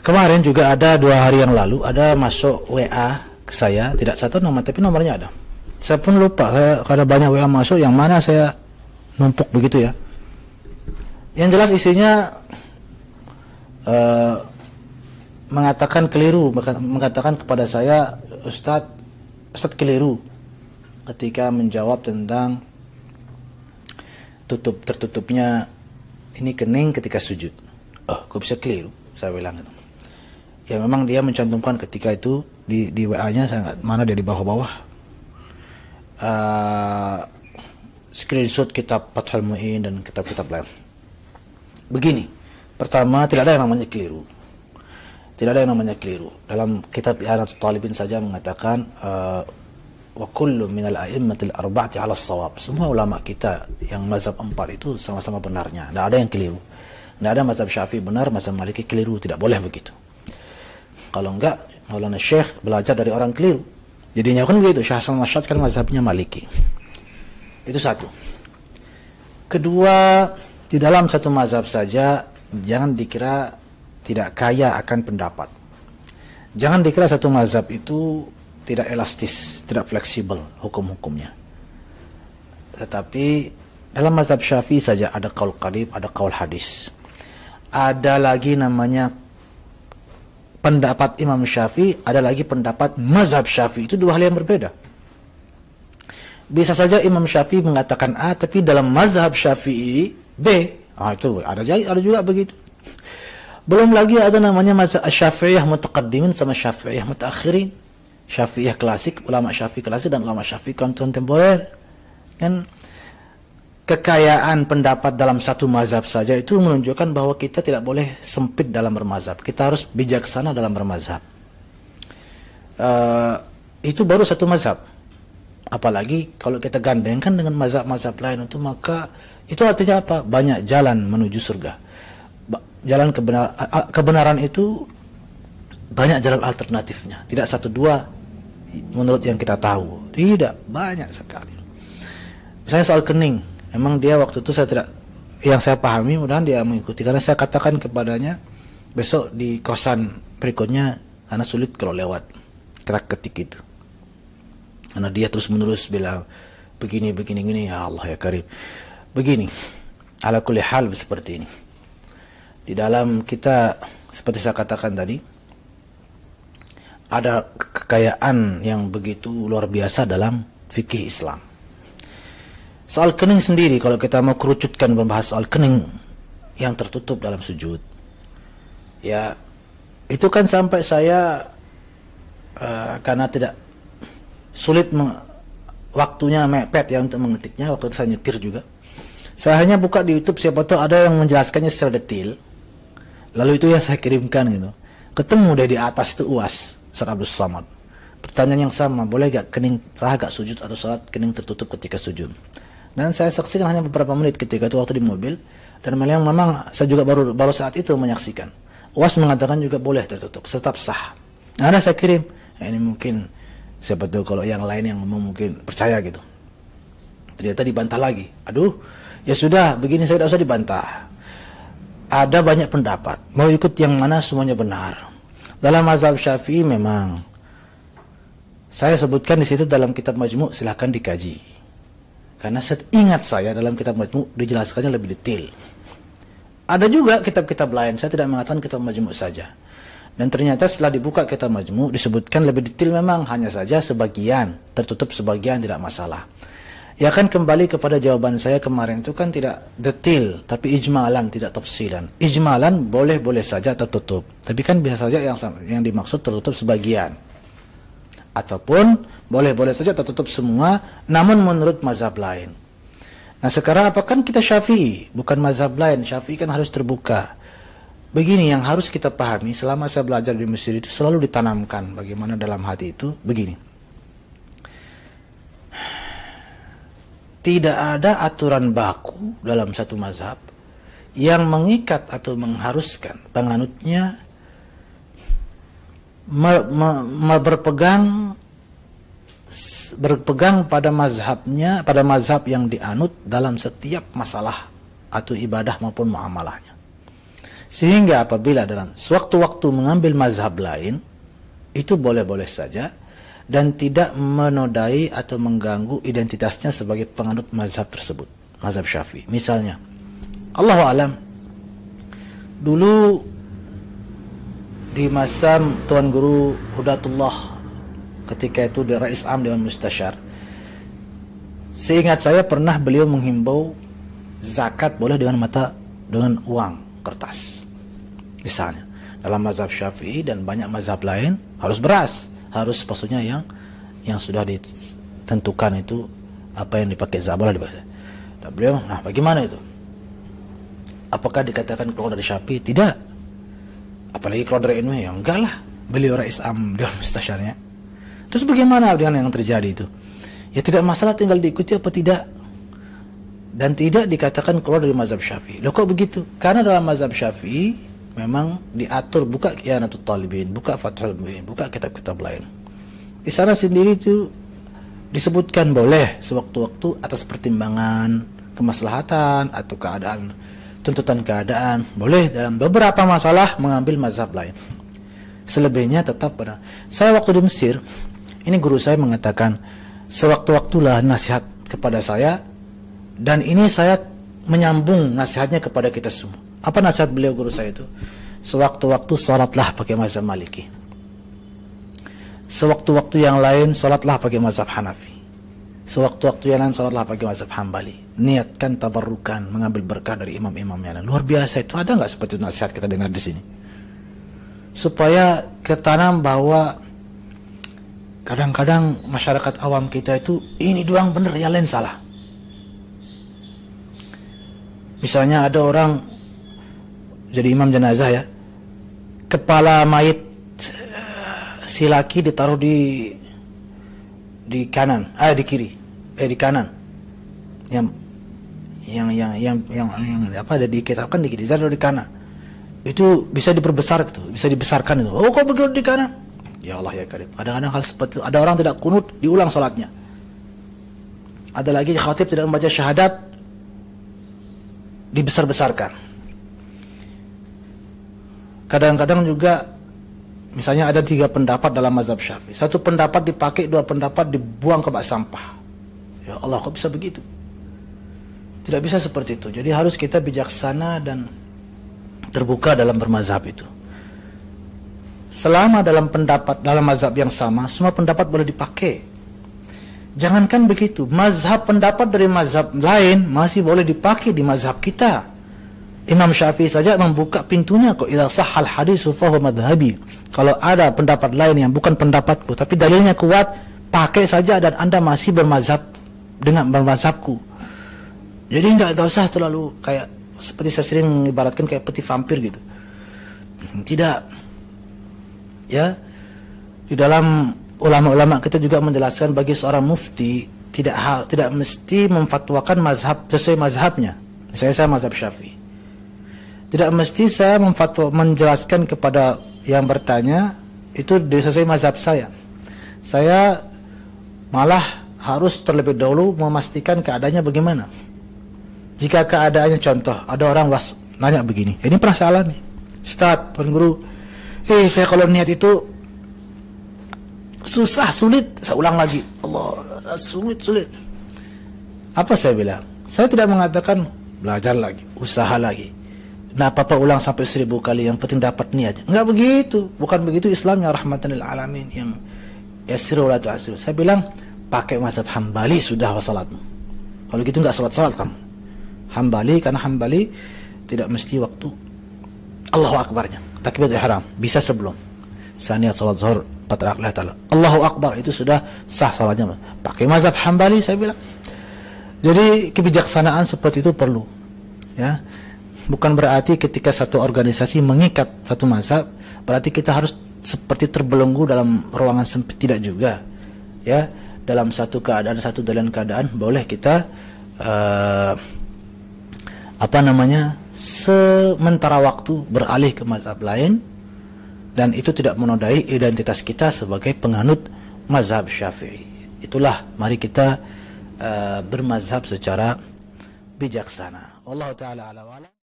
Kemarin juga ada dua hari yang lalu ada masuk WA ke saya, tidak satu nomor tapi nomornya ada. Saya pun lupa karena banyak WA masuk yang mana saya numpuk begitu ya. Yang jelas isinya uh, mengatakan keliru, mengatakan kepada saya Ustadz Ustadz keliru ketika menjawab tentang tutup tertutupnya ini kening ketika sujud. Oh, kok bisa keliru? Saya bilang itu ya memang dia mencantumkan ketika itu di di WA-nya sangat mana dia di bawah-bawah uh, screenshot kitab Fathul Muin dan kitab-kitab lain. Begini, pertama tidak ada yang namanya keliru. Tidak ada yang namanya keliru. Dalam kitab I'anatul Talibin saja mengatakan uh, wa kullu minal a'immatil arba'ati 'ala sawab. Semua ulama kita yang mazhab empat itu sama-sama benarnya. Tidak ada yang keliru. Tidak ada mazhab Syafi'i benar, mazhab Maliki keliru. Tidak boleh begitu. Kalau enggak, Maulana Syekh belajar dari orang keliru. Jadinya kan begitu, Syekh Hasan Masyad kan mazhabnya Maliki. Itu satu. Kedua, di dalam satu mazhab saja jangan dikira tidak kaya akan pendapat. Jangan dikira satu mazhab itu tidak elastis, tidak fleksibel hukum-hukumnya. Tetapi dalam mazhab Syafi'i saja ada kaul qadib, ada kaul hadis. Ada lagi namanya pendapat Imam Syafi'i, ada lagi pendapat mazhab Syafi'i. Itu dua hal yang berbeda. Bisa saja Imam Syafi'i mengatakan A, tapi dalam mazhab Syafi'i B. Ah, itu ada jadi ada juga begitu. Belum lagi ada namanya mazhab Syafi'iyah mutaqaddimin sama Syafi'iyah Syafi'i Syafi'iyah klasik, ulama Syafi'i klasik dan ulama Syafi'i kontemporer. Kan kekayaan pendapat dalam satu mazhab saja itu menunjukkan bahwa kita tidak boleh sempit dalam bermazhab. Kita harus bijaksana dalam bermazhab. Uh, itu baru satu mazhab. Apalagi kalau kita gandengkan dengan mazhab-mazhab lain itu maka itu artinya apa? Banyak jalan menuju surga. jalan kebenar kebenaran itu banyak jalan alternatifnya. Tidak satu dua menurut yang kita tahu. Tidak, banyak sekali. Misalnya soal kening, memang dia waktu itu saya tidak yang saya pahami mudah mudahan dia mengikuti karena saya katakan kepadanya besok di kosan berikutnya karena sulit kalau lewat kerak ketik itu karena dia terus menerus bilang begini begini gini ya Allah ya Karim begini ala kulli hal seperti ini di dalam kita seperti saya katakan tadi ada kekayaan yang begitu luar biasa dalam fikih Islam Soal kening sendiri kalau kita mau kerucutkan membahas soal kening yang tertutup dalam sujud. Ya, itu kan sampai saya uh, karena tidak sulit waktunya mepet ya untuk mengetiknya waktu saya nyetir juga. Saya hanya buka di YouTube siapa tahu ada yang menjelaskannya secara detail. Lalu itu yang saya kirimkan gitu. Ketemu deh di atas itu UAS Sir Abdul Samad. Pertanyaan yang sama, boleh gak kening, saya gak sujud atau salat kening tertutup ketika sujud? dan saya saksikan hanya beberapa menit ketika itu waktu di mobil dan memang memang saya juga baru baru saat itu menyaksikan UAS mengatakan juga boleh tertutup tetap sah nah, ada saya kirim ya, ini mungkin siapa tahu kalau yang lain yang memang mungkin percaya gitu ternyata dibantah lagi aduh ya sudah begini saya tidak usah dibantah ada banyak pendapat mau ikut yang mana semuanya benar dalam mazhab syafi'i memang saya sebutkan di situ dalam kitab majmu silahkan dikaji karena ingat saya dalam kitab majmu dijelaskannya lebih detail. Ada juga kitab-kitab lain, saya tidak mengatakan kitab majmuk saja. Dan ternyata setelah dibuka kitab majmuk disebutkan lebih detail memang hanya saja sebagian, tertutup sebagian tidak masalah. Ya kan kembali kepada jawaban saya kemarin itu kan tidak detail tapi ijmalan tidak tafsilan. Ijmalan boleh-boleh saja tertutup, tapi kan bisa saja yang yang dimaksud tertutup sebagian ataupun boleh-boleh saja tertutup semua namun menurut mazhab lain. Nah sekarang apakah kita syafi'i? Bukan mazhab lain, syafi'i kan harus terbuka. Begini yang harus kita pahami selama saya belajar di Mesir itu selalu ditanamkan bagaimana dalam hati itu begini. Tidak ada aturan baku dalam satu mazhab yang mengikat atau mengharuskan penganutnya me, me, me berpegang berpegang pada mazhabnya, pada mazhab yang dianut dalam setiap masalah atau ibadah maupun muamalahnya. Sehingga apabila dalam sewaktu-waktu mengambil mazhab lain, itu boleh-boleh saja dan tidak menodai atau mengganggu identitasnya sebagai penganut mazhab tersebut, mazhab Syafi'i. Misalnya, Allah alam dulu di masa Tuan Guru Hudatullah ketika itu di Rais Am Dewan Mustasyar. Seingat saya pernah beliau menghimbau zakat boleh dengan mata dengan uang kertas. Misalnya dalam mazhab Syafi'i dan banyak mazhab lain harus beras, harus maksudnya yang yang sudah ditentukan itu apa yang dipakai zakat dipakai. beliau, nah bagaimana itu? Apakah dikatakan keluar dari Syafi'i? Tidak apalagi kalau dari ilmu ya enggak lah beliau rais am dewan mustasyarnya terus bagaimana dengan yang terjadi itu ya tidak masalah tinggal diikuti apa tidak dan tidak dikatakan keluar dari mazhab syafi'i loh kok begitu karena dalam mazhab syafi'i memang diatur buka kianatul talibin buka fathul muin buka kitab-kitab lain di sana sendiri itu disebutkan boleh sewaktu-waktu atas pertimbangan kemaslahatan atau keadaan tuntutan keadaan, boleh dalam beberapa masalah mengambil mazhab lain. Selebihnya tetap pada saya waktu di Mesir, ini guru saya mengatakan sewaktu-waktulah nasihat kepada saya dan ini saya menyambung nasihatnya kepada kita semua. Apa nasihat beliau guru saya itu? Sewaktu-waktu sholatlah pakai mazhab Maliki. Sewaktu-waktu yang lain sholatlah pakai mazhab Hanafi sewaktu-waktu yang lain salatlah pagi mazhab Hambali niatkan tabarrukan mengambil berkah dari imam-imam yang lain luar biasa itu ada nggak seperti nasihat kita dengar di sini supaya ketanam bahwa kadang-kadang masyarakat awam kita itu ini doang bener ya, lain salah misalnya ada orang jadi imam jenazah ya kepala mayit eh, si laki ditaruh di di kanan, ah di kiri, eh di kanan. Yang yang yang yang yang, yang apa ada di kan di kiri, zat di kanan. Itu bisa diperbesar gitu, bisa dibesarkan itu. Oh kok begitu di kanan? Ya Allah ya Karim. Kadang-kadang hal seperti itu. Ada orang tidak kunut, diulang sholatnya. Ada lagi khatib tidak membaca syahadat, dibesar-besarkan. Kadang-kadang juga Misalnya ada tiga pendapat dalam mazhab syafi'i. Satu pendapat dipakai, dua pendapat dibuang ke bak sampah. Ya Allah, kok bisa begitu? Tidak bisa seperti itu. Jadi harus kita bijaksana dan terbuka dalam bermazhab itu. Selama dalam pendapat, dalam mazhab yang sama, semua pendapat boleh dipakai. Jangankan begitu, mazhab pendapat dari mazhab lain masih boleh dipakai di mazhab kita. Imam Syafi'i saja membuka pintunya kok ila sahal hadis fahuwa madhabi. Kalau ada pendapat lain yang bukan pendapatku tapi dalilnya kuat, pakai saja dan Anda masih bermazhab dengan bermazhabku. Jadi nggak nggak usah terlalu kayak seperti saya sering ibaratkan kayak peti vampir gitu. Tidak. Ya. Di dalam ulama-ulama kita juga menjelaskan bagi seorang mufti tidak hal tidak mesti memfatwakan mazhab sesuai mazhabnya. Misalnya saya mazhab Syafi'i tidak mesti saya memfatwa, menjelaskan kepada yang bertanya itu sesuai mazhab saya. Saya malah harus terlebih dahulu memastikan keadaannya bagaimana. Jika keadaannya contoh, ada orang was nanya begini, ini pernah saya alami. Ustaz, Tuan Guru, eh saya kalau niat itu susah, sulit, saya ulang lagi. Allah, sulit, sulit. Apa saya bilang? Saya tidak mengatakan belajar lagi, usaha lagi. Napa nah, ulang sampai seribu kali yang penting dapat niat. Enggak begitu. Bukan begitu Islamnya rahmatan lil alamin yang yasiru la Saya bilang pakai mazhab Hambali sudah wasalatmu. Kalau gitu enggak salat-salat kamu. Hambali karena Hambali tidak mesti waktu Allahu akbarnya. Takbir ihram bisa sebelum. Saniat salat zuhur empat rakaat taala. Allahu akbar itu sudah sah salatnya. Pakai mazhab Hambali saya bilang. Jadi kebijaksanaan seperti itu perlu. Ya bukan berarti ketika satu organisasi mengikat satu mazhab berarti kita harus seperti terbelenggu dalam ruangan sempit tidak juga ya dalam satu keadaan satu dalam keadaan boleh kita uh, apa namanya sementara waktu beralih ke mazhab lain dan itu tidak menodai identitas kita sebagai penganut mazhab syafi'i itulah mari kita uh, bermazhab secara bijaksana Allah taala ala